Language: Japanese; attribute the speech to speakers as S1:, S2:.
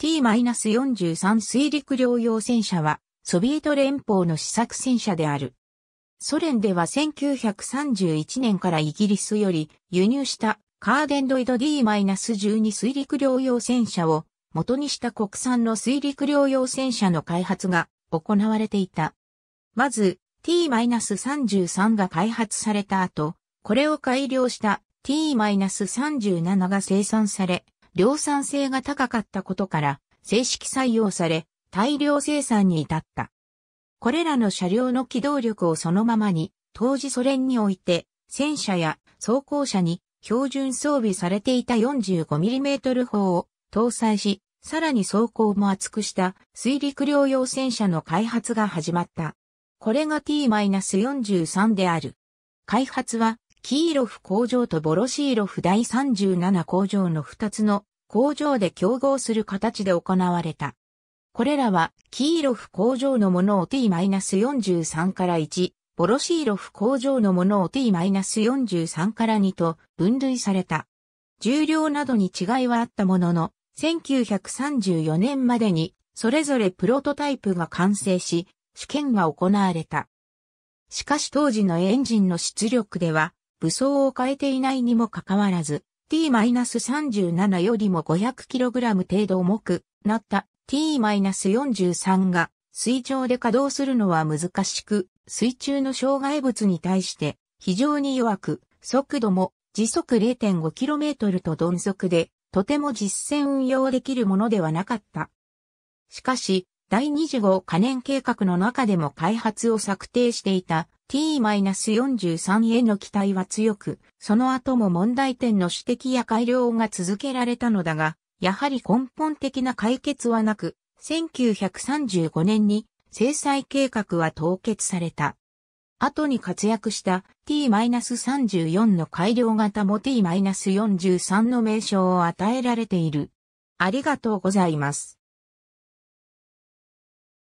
S1: T-43 水陸両用戦車は、ソビエト連邦の試作戦車である。ソ連では1931年からイギリスより輸入したカーデンロイド D-12 水陸両用戦車を元にした国産の水陸両用戦車の開発が行われていた。まず T-33 が開発された後、これを改良した T-37 が生産され、量産性が高かったことから正式採用され大量生産に至った。これらの車両の機動力をそのままに当時ソ連において戦車や装甲車に標準装備されていた 45mm 砲を搭載し、さらに装甲も厚くした水陸両用戦車の開発が始まった。これが T-43 である。開発はキーロフ工場とボロシーロフ第37工場の2つの工場で競合する形で行われた。これらは、キーロフ工場のものを t-43 から1、ボロシーロフ工場のものを t-43 から2と分類された。重量などに違いはあったものの、1934年までに、それぞれプロトタイプが完成し、試験が行われた。しかし当時のエンジンの出力では、武装を変えていないにもかかわらず、t-37 よりも 500kg 程度重くなった t-43 が水上で稼働するのは難しく、水中の障害物に対して非常に弱く、速度も時速 0.5km と鈍速で、とても実戦運用できるものではなかった。しかし、第2 5可燃計画の中でも開発を策定していた t-43 への期待は強く、その後も問題点の指摘や改良が続けられたのだが、やはり根本的な解決はなく、1935年に制裁計画は凍結された。後に活躍した t-34 の改良型も t-43 の名称を与えられている。ありがとうございます。